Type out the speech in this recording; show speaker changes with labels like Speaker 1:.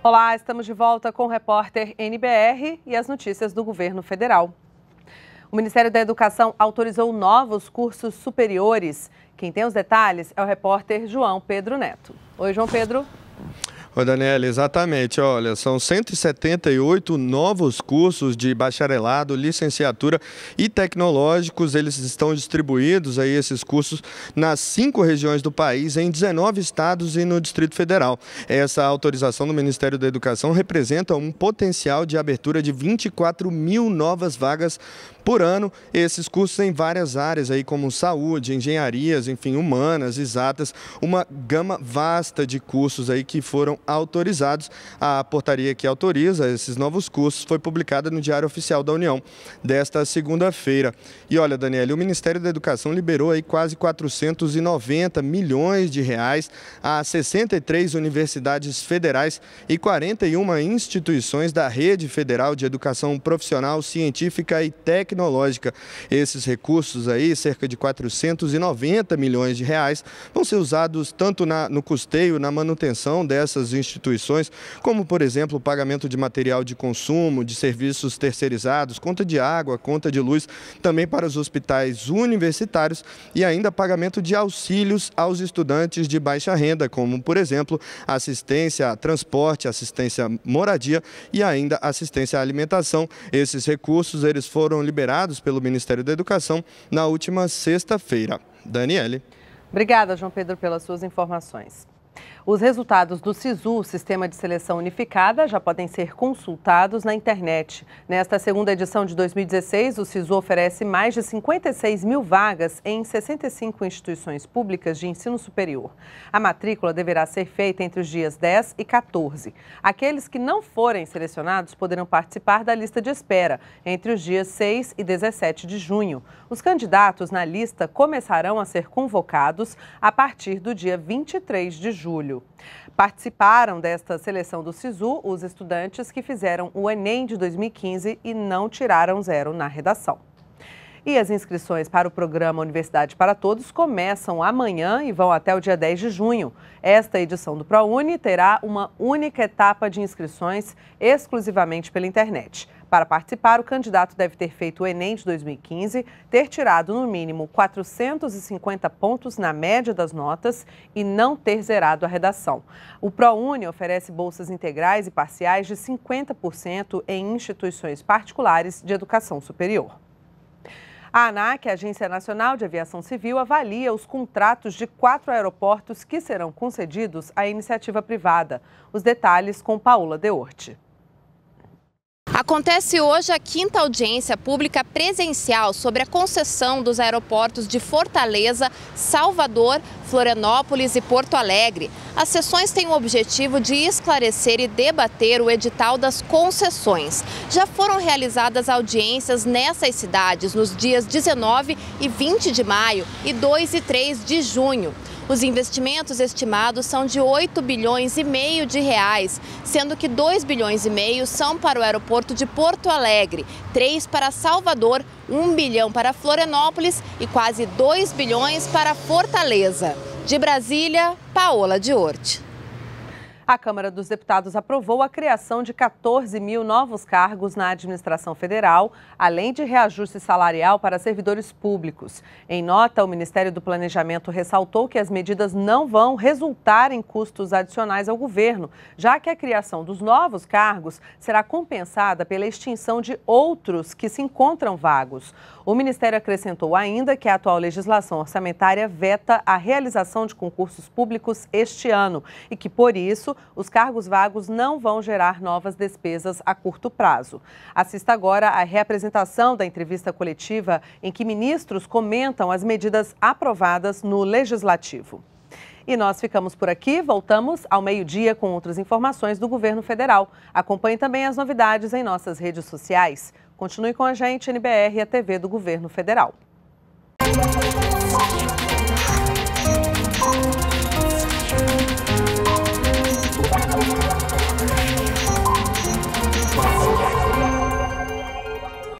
Speaker 1: Olá, estamos de volta com o repórter NBR e as notícias do governo federal. O Ministério da Educação autorizou novos cursos superiores. Quem tem os detalhes é o repórter João Pedro Neto. Oi, João Pedro.
Speaker 2: Ô, Daniela, exatamente. Olha, são 178 novos cursos de bacharelado, licenciatura e tecnológicos. Eles estão distribuídos aí, esses cursos, nas cinco regiões do país, em 19 estados e no Distrito Federal. Essa autorização do Ministério da Educação representa um potencial de abertura de 24 mil novas vagas por ano esses cursos em várias áreas, aí, como saúde, engenharias, enfim, humanas, exatas, uma gama vasta de cursos aí que foram autorizados. A portaria que autoriza esses novos cursos foi publicada no Diário Oficial da União desta segunda-feira. E olha, Daniel, o Ministério da Educação liberou aí quase 490 milhões de reais a 63 universidades federais e 41 instituições da Rede Federal de Educação Profissional, Científica e Técnica tecnológica. Esses recursos aí, cerca de 490 milhões de reais, vão ser usados tanto na, no custeio, na manutenção dessas instituições, como, por exemplo, o pagamento de material de consumo, de serviços terceirizados, conta de água, conta de luz, também para os hospitais universitários e ainda pagamento de auxílios aos estudantes de baixa renda, como, por exemplo, assistência a transporte, assistência à moradia e ainda assistência à alimentação. Esses recursos eles foram liberados liberados pelo Ministério da Educação na última sexta-feira. Daniele.
Speaker 1: Obrigada, João Pedro, pelas suas informações. Os resultados do SISU, Sistema de Seleção Unificada, já podem ser consultados na internet. Nesta segunda edição de 2016, o SISU oferece mais de 56 mil vagas em 65 instituições públicas de ensino superior. A matrícula deverá ser feita entre os dias 10 e 14. Aqueles que não forem selecionados poderão participar da lista de espera entre os dias 6 e 17 de junho. Os candidatos na lista começarão a ser convocados a partir do dia 23 de julho. Brasil. Participaram desta seleção do SISU os estudantes que fizeram o Enem de 2015 e não tiraram zero na redação. E as inscrições para o programa Universidade para Todos começam amanhã e vão até o dia 10 de junho. Esta edição do ProUni terá uma única etapa de inscrições exclusivamente pela internet. Para participar, o candidato deve ter feito o Enem de 2015, ter tirado no mínimo 450 pontos na média das notas e não ter zerado a redação. O ProUni oferece bolsas integrais e parciais de 50% em instituições particulares de educação superior. A ANAC, a Agência Nacional de Aviação Civil, avalia os contratos de quatro aeroportos que serão concedidos à iniciativa privada. Os detalhes com Paula Deorte.
Speaker 3: Acontece hoje a quinta audiência pública presencial sobre a concessão dos aeroportos de Fortaleza, Salvador, Florianópolis e Porto Alegre. As sessões têm o objetivo de esclarecer e debater o edital das concessões. Já foram realizadas audiências nessas cidades nos dias 19 e 20 de maio e 2 e 3 de junho. Os investimentos estimados são de 8 bilhões e meio de reais, sendo que 2 bilhões e meio são para o aeroporto de Porto Alegre, 3 para Salvador, 1 bilhão para Florianópolis e quase 2 bilhões para Fortaleza. De Brasília, Paola de Orte. A Câmara dos Deputados aprovou a criação de 14 mil novos
Speaker 1: cargos na administração federal, além de reajuste salarial para servidores públicos. Em nota, o Ministério do Planejamento ressaltou que as medidas não vão resultar em custos adicionais ao governo, já que a criação dos novos cargos será compensada pela extinção de outros que se encontram vagos. O Ministério acrescentou ainda que a atual legislação orçamentária veta a realização de concursos públicos este ano e que, por isso, os cargos vagos não vão gerar novas despesas a curto prazo. Assista agora a reapresentação da entrevista coletiva em que ministros comentam as medidas aprovadas no Legislativo. E nós ficamos por aqui, voltamos ao meio-dia com outras informações do governo federal. Acompanhe também as novidades em nossas redes sociais. Continue com a gente, NBR e a TV do Governo Federal.